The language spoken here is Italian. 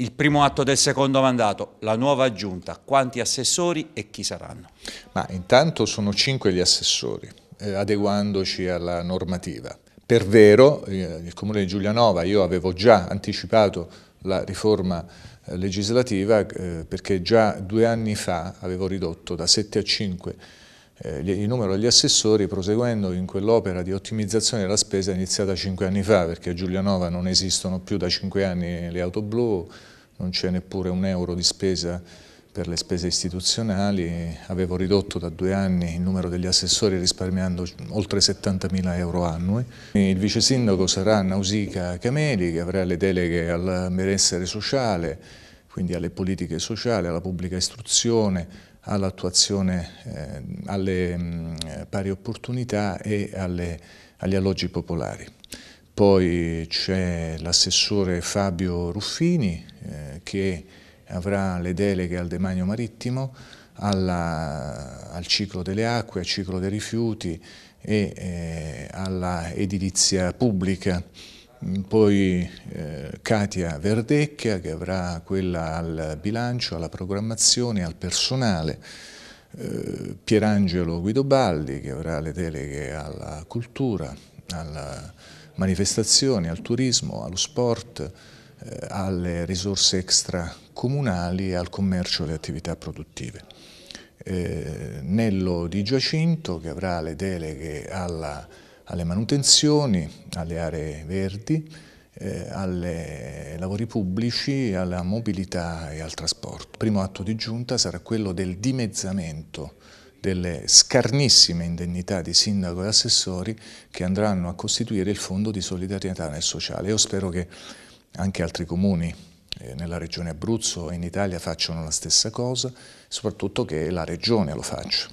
il primo atto del secondo mandato, la nuova giunta, quanti assessori e chi saranno? Ma intanto sono cinque gli assessori, eh, adeguandoci alla normativa. Per vero, eh, il Comune di Giulianova, io avevo già anticipato la riforma eh, legislativa eh, perché già due anni fa avevo ridotto da 7 a 5 eh, il numero degli assessori proseguendo in quell'opera di ottimizzazione della spesa iniziata cinque anni fa, perché a Giulianova non esistono più da cinque anni le auto blu, non c'è neppure un euro di spesa per le spese istituzionali, avevo ridotto da due anni il numero degli assessori risparmiando oltre 70.000 euro annui. Il vice sindaco sarà Nausica Cameli che avrà le deleghe al benessere sociale, quindi alle politiche sociali, alla pubblica istruzione, all'attuazione eh, alle mh, mm, pari opportunità e alle, agli alloggi popolari. Poi c'è l'assessore Fabio Ruffini eh, che avrà le deleghe al demanio marittimo, alla, al ciclo delle acque, al ciclo dei rifiuti e eh, alla edilizia pubblica poi eh, Katia Verdecchia che avrà quella al bilancio, alla programmazione, al personale, eh, Pierangelo Guidobaldi che avrà le deleghe alla cultura, alla manifestazione, al turismo, allo sport, eh, alle risorse extracomunali e al commercio e alle attività produttive. Eh, Nello Di Giacinto che avrà le deleghe alla alle manutenzioni, alle aree verdi, eh, ai lavori pubblici, alla mobilità e al trasporto. Il primo atto di giunta sarà quello del dimezzamento delle scarnissime indennità di sindaco e assessori che andranno a costituire il fondo di solidarietà nel sociale. Io spero che anche altri comuni eh, nella regione Abruzzo e in Italia facciano la stessa cosa, soprattutto che la regione lo faccia.